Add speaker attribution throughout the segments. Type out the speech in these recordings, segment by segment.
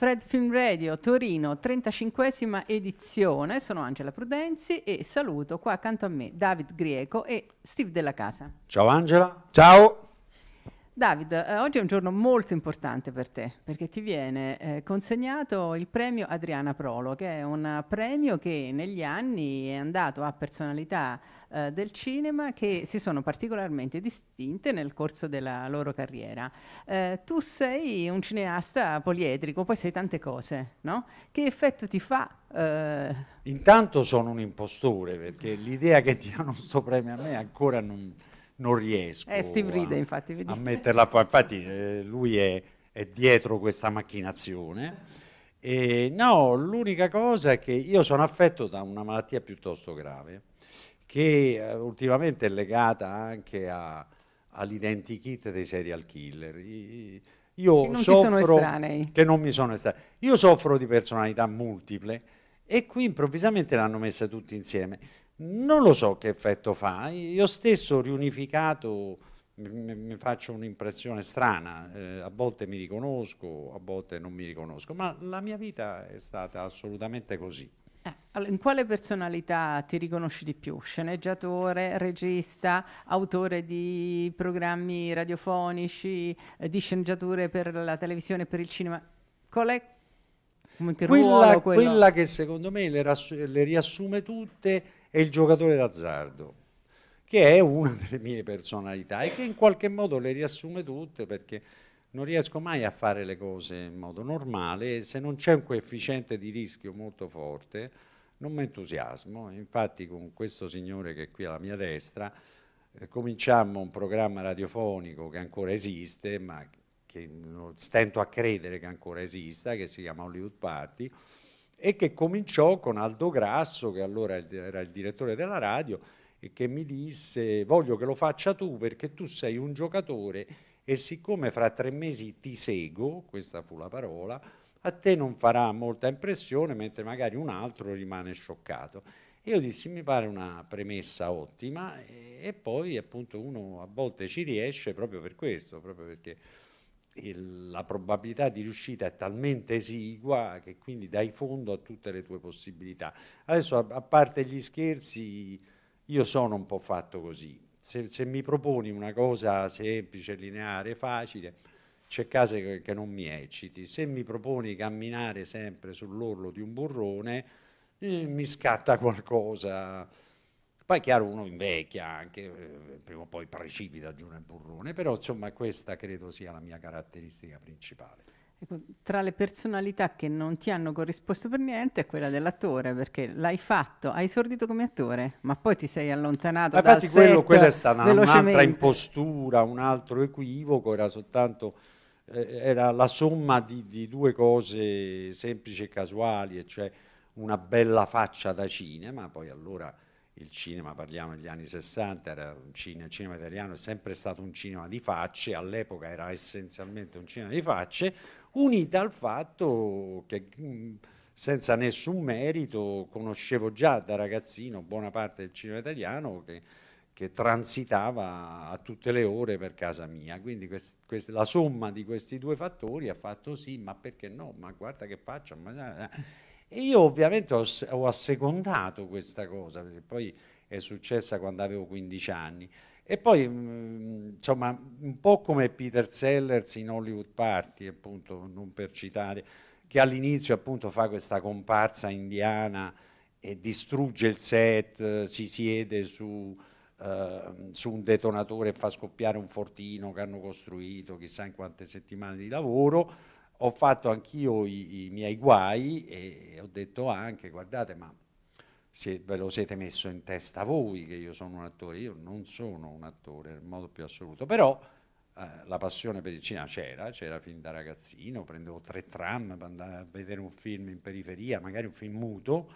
Speaker 1: Fred Film Radio Torino, 35 edizione, sono Angela Prudenzi e saluto qua accanto a me David Grieco e Steve Della Casa.
Speaker 2: Ciao Angela. Ciao.
Speaker 1: David, eh, oggi è un giorno molto importante per te perché ti viene eh, consegnato il premio Adriana Prolo, che è un premio che negli anni è andato a personalità eh, del cinema che si sono particolarmente distinte nel corso della loro carriera. Eh, tu sei un cineasta poliedrico, poi sei tante cose, no? Che effetto ti fa? Eh?
Speaker 2: Intanto sono un impostore perché l'idea che diano questo premio a me ancora non non riesco eh, Steve Ride, a, infatti, a metterla fuori. Infatti eh, lui è, è, dietro questa macchinazione. E, no, l'unica cosa è che io sono affetto da una malattia piuttosto grave che eh, ultimamente è legata anche a, all'identikit dei serial killer. I,
Speaker 1: io che non soffro,
Speaker 2: Che non mi sono estranei. Io soffro di personalità multiple e qui improvvisamente l'hanno messa tutti insieme non lo so che effetto fa. Io stesso riunificato mi faccio un'impressione strana, eh, a volte mi riconosco, a volte non mi riconosco, ma la mia vita è stata assolutamente così.
Speaker 1: Eh, allora, in quale personalità ti riconosci di più? Sceneggiatore, regista, autore di programmi radiofonici, eh, di sceneggiature per la televisione e per il cinema? Qual è che quella, ruolo, quella
Speaker 2: che secondo me le, le riassume tutte è il giocatore d'azzardo, che è una delle mie personalità e che in qualche modo le riassume tutte perché non riesco mai a fare le cose in modo normale, se non c'è un coefficiente di rischio molto forte non mi entusiasmo, infatti con questo signore che è qui alla mia destra eh, cominciammo un programma radiofonico che ancora esiste, ma che stento a credere che ancora esista, che si chiama Hollywood Party, e che cominciò con Aldo Grasso, che allora era il direttore della radio, e che mi disse voglio che lo faccia tu perché tu sei un giocatore e siccome fra tre mesi ti seguo, questa fu la parola, a te non farà molta impressione mentre magari un altro rimane scioccato. Io dissi mi pare una premessa ottima e, e poi appunto uno a volte ci riesce proprio per questo, proprio perché il, la probabilità di riuscita è talmente esigua che quindi dai fondo a tutte le tue possibilità. Adesso a, a parte gli scherzi, io sono un po' fatto così. Se, se mi proponi una cosa semplice, lineare, facile, c'è case che, che non mi ecciti. Se mi proponi camminare sempre sull'orlo di un burrone, eh, mi scatta qualcosa poi è chiaro uno invecchia anche, eh, prima o poi precipita giù nel burrone, però insomma questa credo sia la mia caratteristica principale.
Speaker 1: Ecco, tra le personalità che non ti hanno corrisposto per niente è quella dell'attore, perché l'hai fatto, hai esordito come attore, ma poi ti sei allontanato ma dal infatti quello, quella è stata un'altra
Speaker 2: impostura, un altro equivoco, era soltanto eh, era la somma di, di, due cose semplici e casuali, cioè una bella faccia da cinema, poi allora il cinema, parliamo degli anni 60, cinema, il cinema italiano è sempre stato un cinema di facce, all'epoca era essenzialmente un cinema di facce, unita al fatto che mm, senza nessun merito conoscevo già da ragazzino buona parte del cinema italiano che, che transitava a tutte le ore per casa mia, quindi quest, quest, la somma di questi due fattori ha fatto sì, ma perché no, ma guarda che faccia, ma... Eh, eh. E io ovviamente ho, ho assecondato questa cosa, perché poi è successa quando avevo 15 anni. E poi, mh, mm, insomma, un po' come Peter Sellers in Hollywood Party, appunto, non per citare, che all'inizio appunto fa questa comparsa indiana e distrugge il set, si siede su, uh, su un detonatore e fa scoppiare un fortino che hanno costruito chissà in quante settimane di lavoro ho fatto anch'io i, i, miei guai e ho detto anche, guardate, ma se ve lo siete messo in testa voi che io sono un attore, io non sono un attore nel modo più assoluto, però eh, la passione per il cinema c'era, c'era fin da ragazzino, prendevo tre tram per andare a vedere un film in periferia, magari un film muto,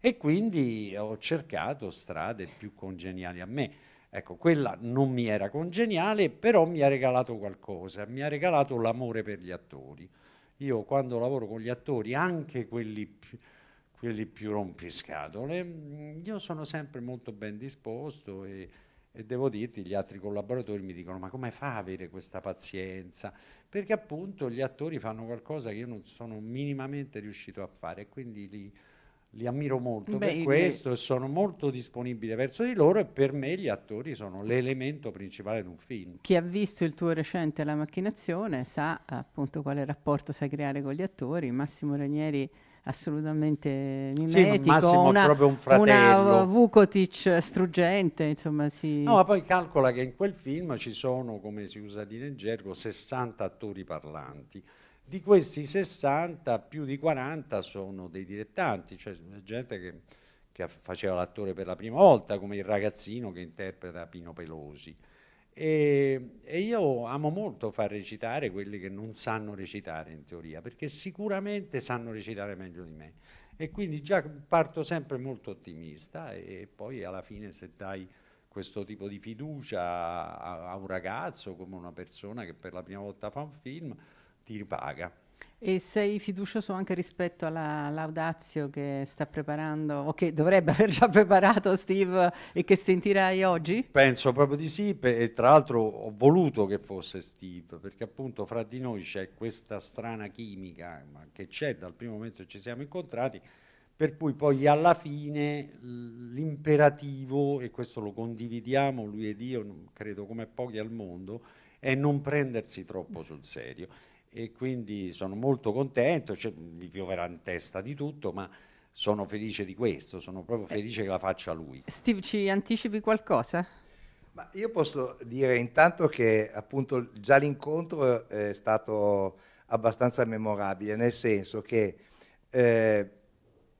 Speaker 2: e quindi ho cercato strade più congeniali a me. Ecco, quella non mi era congeniale, però mi ha regalato qualcosa, mi ha regalato l'amore per gli attori. Io quando lavoro con gli attori, anche quelli più, quelli più rompiscatole, mm, io sono sempre molto ben disposto e, e devo dirti, gli altri collaboratori mi dicono ma come fa a avere questa pazienza? Perché appunto gli attori fanno qualcosa che io non sono minimamente riuscito a fare e quindi li li ammiro molto Beh, per questo e sono molto disponibile verso di loro e per me gli attori sono l'elemento principale di un film.
Speaker 1: Chi ha visto il tuo recente La macchinazione sa appunto quale rapporto sai creare con gli attori, Massimo Ranieri assolutamente mimetico, sì, Massimo una, è proprio un fratello. una Vukotic struggente, insomma sì. No, ma poi calcola
Speaker 2: che in quel film ci sono, come si usa dire in gergo, 60 attori parlanti di questi 60, più di 40 sono dei dilettanti, cioè gente che, che faceva l'attore per la prima volta, come il ragazzino che interpreta Pino Pelosi. E, e, io amo molto far recitare quelli che non sanno recitare in teoria, perché sicuramente sanno recitare meglio di me. E quindi già parto sempre molto ottimista e poi alla fine se dai questo tipo di fiducia a, a un ragazzo come una persona che per la prima volta fa un film, ti ripaga.
Speaker 1: E sei fiducioso anche rispetto alla laudazio che sta preparando o che dovrebbe aver già preparato Steve e che sentirai oggi?
Speaker 2: Penso proprio di sì e tra l'altro ho voluto che fosse Steve perché appunto fra di noi c'è questa strana chimica ma che c'è dal primo momento che ci siamo incontrati per cui poi alla fine l'imperativo e questo lo condividiamo lui ed io credo come pochi al mondo è non prendersi troppo sul serio e quindi sono molto contento, cioè, mi pioverà in testa di tutto, ma sono felice di questo, sono proprio eh. felice eh, che la faccia lui.
Speaker 1: Steve, ci anticipi qualcosa? Ma io
Speaker 3: posso dire intanto che appunto già l'incontro è stato abbastanza memorabile, nel senso che eh,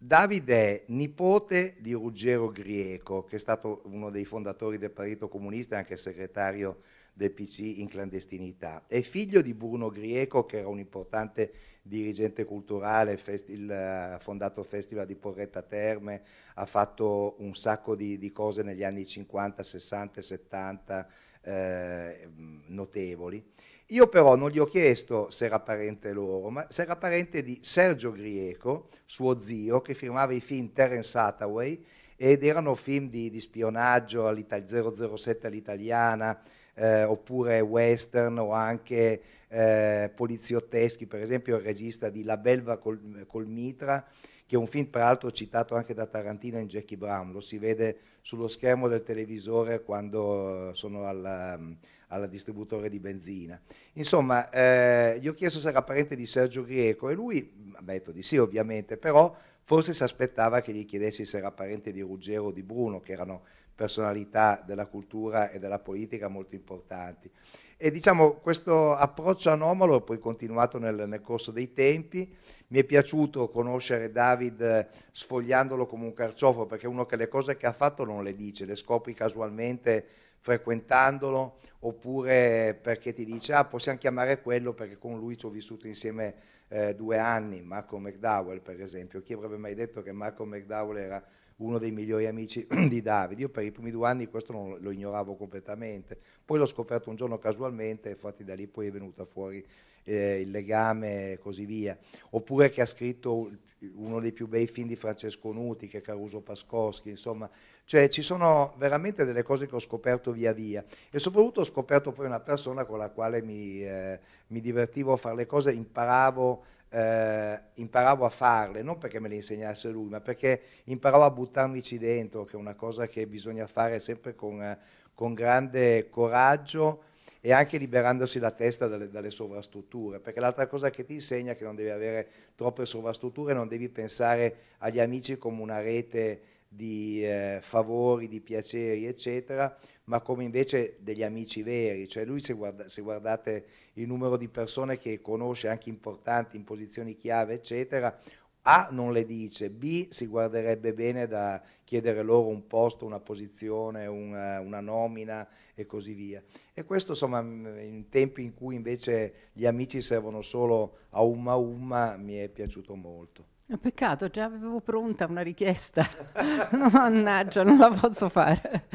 Speaker 3: Davide è nipote di Ruggero Grieco, che è stato uno dei fondatori del Partito Comunista e anche segretario del PC in clandestinità. È figlio di Bruno Grieco, che era un importante dirigente culturale, festi- eh, fondato Festival di Porretta Terme, ha fatto un sacco di, di cose negli anni 50, 60 70 eh, mm, notevoli. Io però non gli ho chiesto se era parente loro, ma se era parente di Sergio Grieco, suo zio, che firmava i film Terence Hathaway ed erano film di, di spionaggio all'Italia 007 all'italiana, eh, oppure western o anche eh, poliziotteschi, per esempio il regista di La Belva col, col Mitra, che è un film peraltro citato anche da Tarantino in Jackie Brown, lo si vede sullo schermo del televisore quando eh, sono al, ehm, al distributore di benzina. Insomma, eh, gli ho chiesto se era parente di Sergio Grieco e lui mm, ha detto di sì ovviamente, però forse si aspettava che gli chiedessi se era parente di Ruggero o di Bruno, che erano personalità della cultura e della politica molto importanti. E diciamo, questo approccio anomalo è poi continuato nel, nel, corso dei tempi. Mi è piaciuto conoscere David eh, sfogliandolo come un carciofo, perché uno che le cose che ha fatto non le dice, le scopri casualmente frequentandolo, oppure perché ti dice, ah, possiamo chiamare quello perché con lui ci ho vissuto insieme eh, due anni, Marco McDowell per esempio. Chi avrebbe mai detto che Marco McDowell era uno dei migliori amici di Davide. Io per i primi due anni questo non lo ignoravo completamente, poi l'ho scoperto un giorno casualmente, infatti da lì poi è venuta fuori eh, il legame e così via. Oppure che ha scritto uno dei più bei film di Francesco Nuti, che è Caruso Pascoschi, insomma, cioè ci sono veramente delle cose che ho scoperto via via e soprattutto ho scoperto poi una persona con la quale mi, eh, mi divertivo a fare le cose, imparavo eh, imparavo a farle, non perché me le insegnasse lui, ma perché imparavo a buttarmici dentro, che è una cosa che bisogna fare sempre con, eh, con grande coraggio e anche liberandosi la testa dalle, dalle sovrastrutture, perché l'altra cosa che ti insegna è che non devi avere troppe sovrastrutture, non devi pensare agli amici come una rete di eh, favori, di piaceri, eccetera, ma come invece degli amici veri, cioè lui se, guarda, se guardate il numero di persone che conosce anche importanti in posizioni chiave eccetera, a non le dice, B si guarderebbe bene da chiedere loro un posto, una posizione, una, una, nomina e così via. E questo insomma in tempi in cui invece gli amici servono solo a umma umma mi è piaciuto molto.
Speaker 1: Peccato, già avevo pronta una richiesta. Mannaggia, non la posso fare.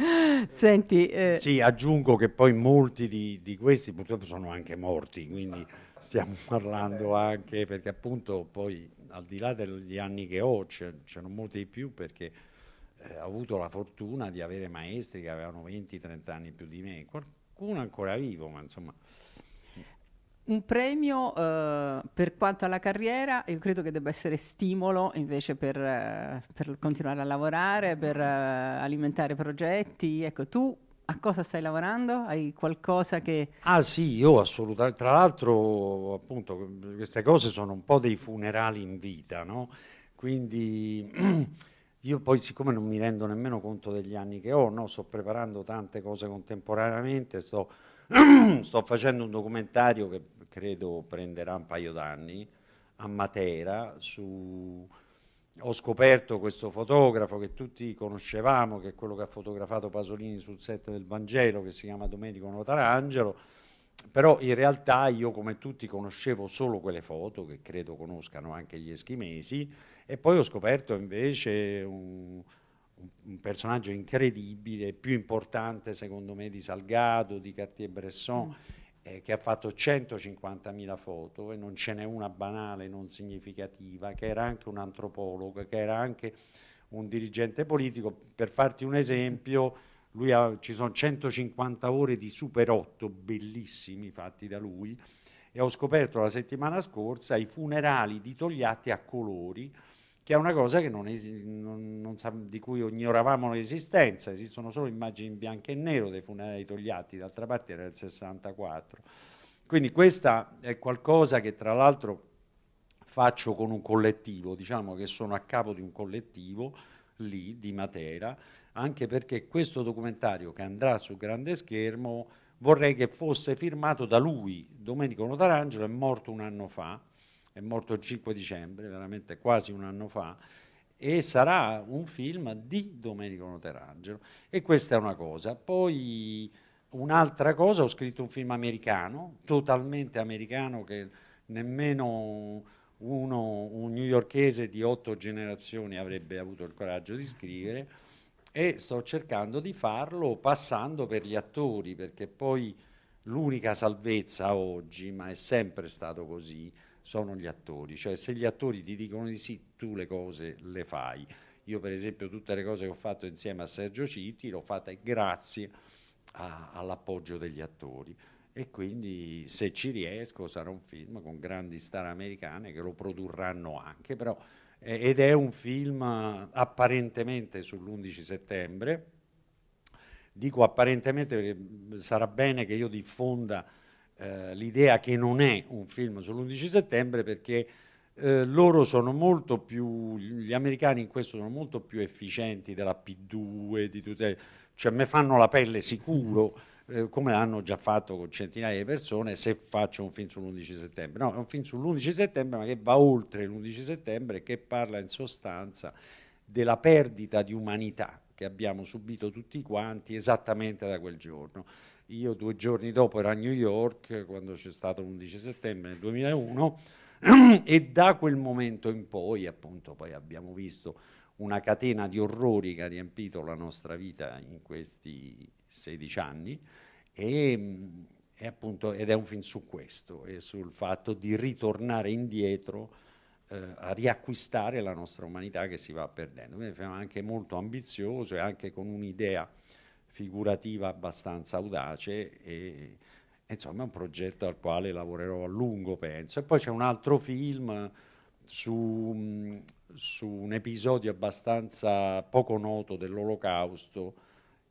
Speaker 1: Senti, eh...
Speaker 2: Sì, aggiungo che poi molti di, di, questi purtroppo sono anche morti, quindi stiamo parlando anche perché appunto poi al di là degli anni che ho, ce, c'erano molti di più perché eh, ho avuto la fortuna di avere maestri che avevano 20-30 anni più di me, qualcuno ancora vivo, ma insomma...
Speaker 1: Un premio eh, per quanto alla carriera, io credo che debba essere stimolo invece per, eh, per continuare a lavorare, per eh, alimentare progetti. Ecco, tu a cosa stai lavorando? Hai qualcosa che...
Speaker 2: Ah sì, io assolutamente. Tra l'altro, appunto, queste cose sono un po' dei funerali in vita, no? Quindi... Io poi, siccome non mi rendo nemmeno conto degli anni che ho, no? sto preparando tante cose contemporaneamente, sto, sto, facendo un documentario che credo prenderà un paio d'anni, a Matera, su... ho scoperto questo fotografo che tutti conoscevamo, che è quello che ha fotografato Pasolini sul set del Vangelo, che si chiama Domenico Notarangelo, però in realtà io come tutti conoscevo solo quelle foto, che credo conoscano anche gli eschimesi, e poi ho scoperto invece un, un personaggio incredibile, più importante secondo me di Salgado, di Cartier-Bresson, mm eh, che ha fatto 150.000 foto e non ce n'è una banale, non significativa, che era anche un antropologo, che era anche un dirigente politico. Per farti un esempio, ha, ci sono 150 ore di Super 8 bellissimi fatti da lui e ho scoperto la settimana scorsa i funerali di Togliatti a colori che è una cosa non esi- non, non sa- di cui ignoravamo l'esistenza, esistono solo immagini in bianco e nero dei funerali togliati, d'altra parte era il 64. Quindi questa è qualcosa che tra l'altro faccio con un collettivo, diciamo che sono a capo di un collettivo lì di Matera, anche perché questo documentario che andrà sul grande schermo vorrei che fosse firmato da lui, Domenico Notarangelo è morto un anno fa, è morto il 5 dicembre, veramente quasi un anno fa, e sarà un film di Domenico Noterangelo. E questa è una cosa. Poi un'altra cosa, ho scritto un film americano, totalmente americano, che nemmeno uno, un newyorchese di otto generazioni avrebbe avuto il coraggio di scrivere e sto cercando di farlo passando per gli attori, perché poi l'unica salvezza oggi, ma è sempre stato così, sono gli attori, cioè se gli attori ti dicono di sì, tu le cose le fai. Io per esempio tutte le cose che ho fatto insieme a Sergio Citti l'ho fatta grazie all'appoggio degli attori e quindi se ci riesco sarà un film con grandi star americane che lo produrranno anche, però, eh, ed è un film eh, apparentemente sull'11 settembre, dico apparentemente perché mm, sarà bene che io diffonda eh, l'idea che non è un film sull'11 settembre perché eh, loro sono molto più, gli americani in questo sono molto più efficienti della P2, di tutte, cioè mi fanno la pelle sicuro, eh, come hanno già fatto con centinaia di persone, se faccio un film sull'11 settembre. No, è un film sull'11 settembre ma che va oltre l'11 settembre e che parla in sostanza della perdita di umanità che abbiamo subito tutti quanti esattamente da quel giorno io due giorni dopo ero a New York, quando c'è stato l'11 settembre del 2001, e da quel momento in poi, appunto, poi abbiamo visto una catena di orrori che ha riempito la nostra vita in questi 16 anni e, mm, e appunto, ed è un film su questo e sul fatto di ritornare indietro eh, a riacquistare la nostra umanità che si va perdendo. Quindi è un film anche molto ambizioso e anche con un'idea figurativa abbastanza audace e insomma è un progetto al quale lavorerò a lungo penso. E poi c'è un altro film su, su un episodio abbastanza poco noto dell'olocausto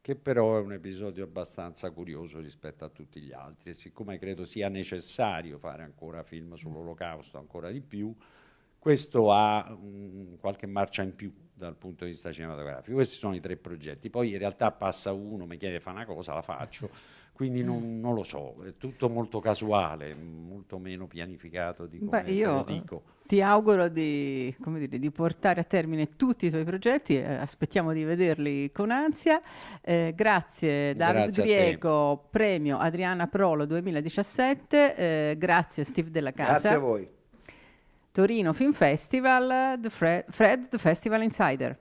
Speaker 2: che però è un episodio abbastanza curioso rispetto a tutti gli altri e siccome credo sia necessario fare ancora film sull'olocausto ancora di più, questo ha mh, qualche marcia in più dal punto di vista cinematografico. Questi sono i tre progetti, poi in realtà passa uno, mi chiede fa una cosa, la faccio, quindi non, mm. non lo so, è tutto molto casuale, molto meno pianificato di come Beh, io... dico
Speaker 1: ti auguro di, dire, di, portare a termine tutti i tuoi progetti, eh, aspettiamo di vederli con ansia. Eh, grazie Davide grazie Griego, premio Adriana Prolo 2017, eh, grazie Steve Della Casa. Grazie a voi. Torino Film Festival, the Fred, Fred The Festival Insider.